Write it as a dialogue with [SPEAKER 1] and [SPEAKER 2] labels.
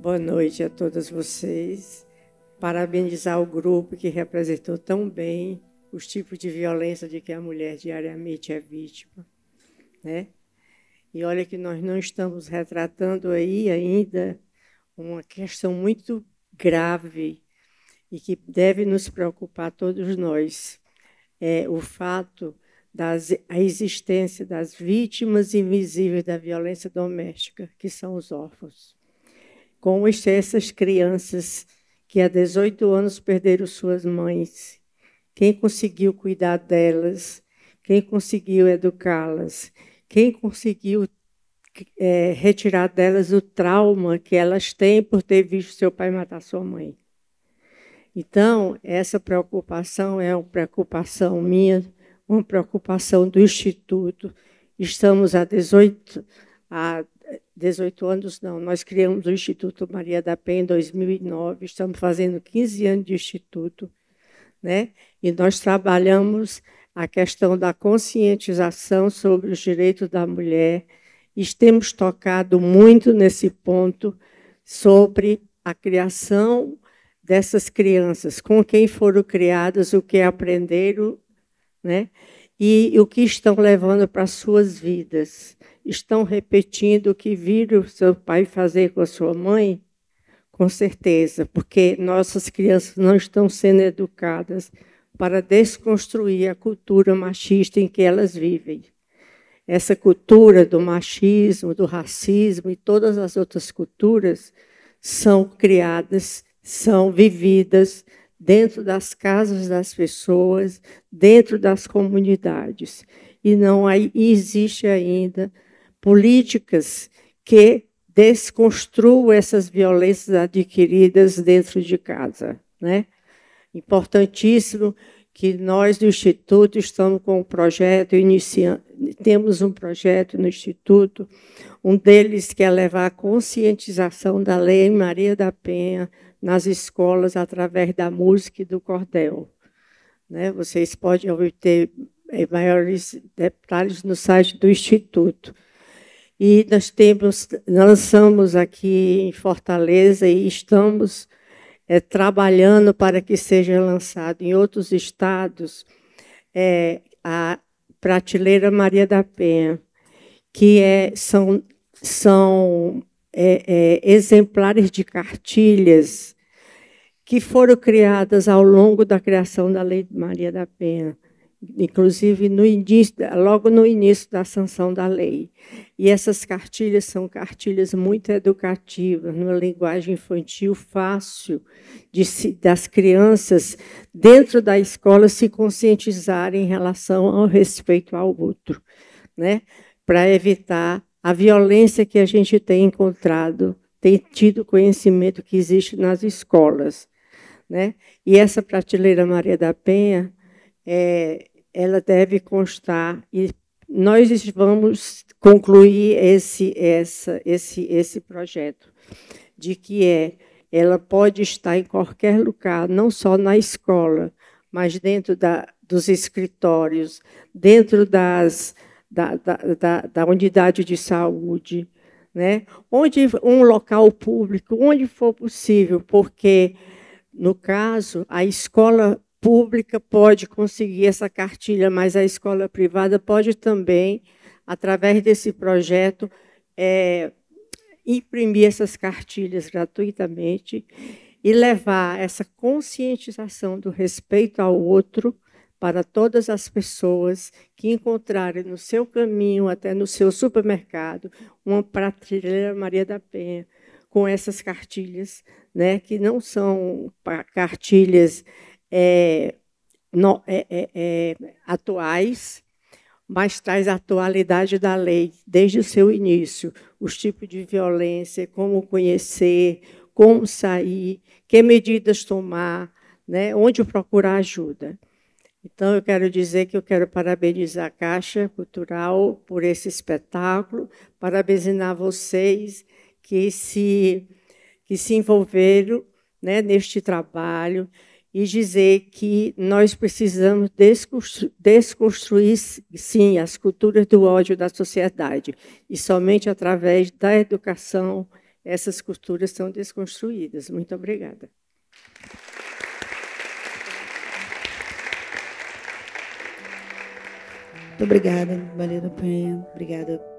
[SPEAKER 1] Boa noite a todas vocês. Parabenizar o grupo que representou tão bem os tipos de violência de que a mulher diariamente é vítima, né? E olha que nós não estamos retratando aí ainda uma questão muito grave e que deve nos preocupar todos nós é, o fato da existência das vítimas invisíveis da violência doméstica, que são os órfãos. Como essas crianças que há 18 anos perderam suas mães, quem conseguiu cuidar delas, quem conseguiu educá-las, quem conseguiu é, retirar delas o trauma que elas têm por ter visto seu pai matar sua mãe. Então, essa preocupação é uma preocupação minha, uma preocupação do Instituto. Estamos há 18, há 18 anos, não, nós criamos o Instituto Maria da Penha em 2009, estamos fazendo 15 anos de Instituto, né? e nós trabalhamos a questão da conscientização sobre os direitos da mulher, e temos tocado muito nesse ponto sobre a criação dessas crianças, com quem foram criadas, o que aprenderam, né? E o que estão levando para suas vidas. Estão repetindo o que viram seu pai fazer com a sua mãe? Com certeza, porque nossas crianças não estão sendo educadas para desconstruir a cultura machista em que elas vivem. Essa cultura do machismo, do racismo e todas as outras culturas são criadas são vividas dentro das casas das pessoas, dentro das comunidades. E não existe ainda políticas que desconstruam essas violências adquiridas dentro de casa. Né? Importantíssimo que nós do Instituto estamos com um projeto, inicia, temos um projeto no Instituto um deles é levar a conscientização da Lei Maria da Penha nas escolas através da música e do cordel. Né? Vocês podem obter é, maiores detalhes no site do Instituto. E nós temos, lançamos aqui em Fortaleza e estamos é, trabalhando para que seja lançado em outros estados é, a prateleira Maria da Penha que é, são, são é, é, exemplares de cartilhas que foram criadas ao longo da criação da Lei Maria da Penha, inclusive no início, logo no início da sanção da lei. E essas cartilhas são cartilhas muito educativas, numa linguagem infantil fácil de se, das crianças dentro da escola se conscientizarem em relação ao respeito ao outro, né? para evitar a violência que a gente tem encontrado, tem tido conhecimento que existe nas escolas. Né? E essa prateleira Maria da Penha, é, ela deve constar e nós vamos concluir esse, essa, esse, esse projeto de que é ela pode estar em qualquer lugar, não só na escola, mas dentro da, dos escritórios, dentro das da, da, da, unidade de saúde, né? onde um local público, onde for possível, porque, no caso, a escola pública pode conseguir essa cartilha, mas a escola privada pode também, através desse projeto, é, imprimir essas cartilhas gratuitamente e levar essa conscientização do respeito ao outro para todas as pessoas que encontrarem no seu caminho, até no seu supermercado, uma prateleira Maria da Penha com essas cartilhas, né, que não são cartilhas é, no, é, é, é, atuais, mas traz a atualidade da lei desde o seu início, os tipos de violência, como conhecer, como sair, que medidas tomar, né, onde procurar ajuda. Então, eu quero dizer que eu quero parabenizar a Caixa Cultural por esse espetáculo, parabenizar vocês que se, que se envolveram né, neste trabalho e dizer que nós precisamos desconstruir, desconstruir, sim, as culturas do ódio da sociedade. E somente através da educação essas culturas são desconstruídas. Muito obrigada. Muito obrigada, Maria Penha. Obrigada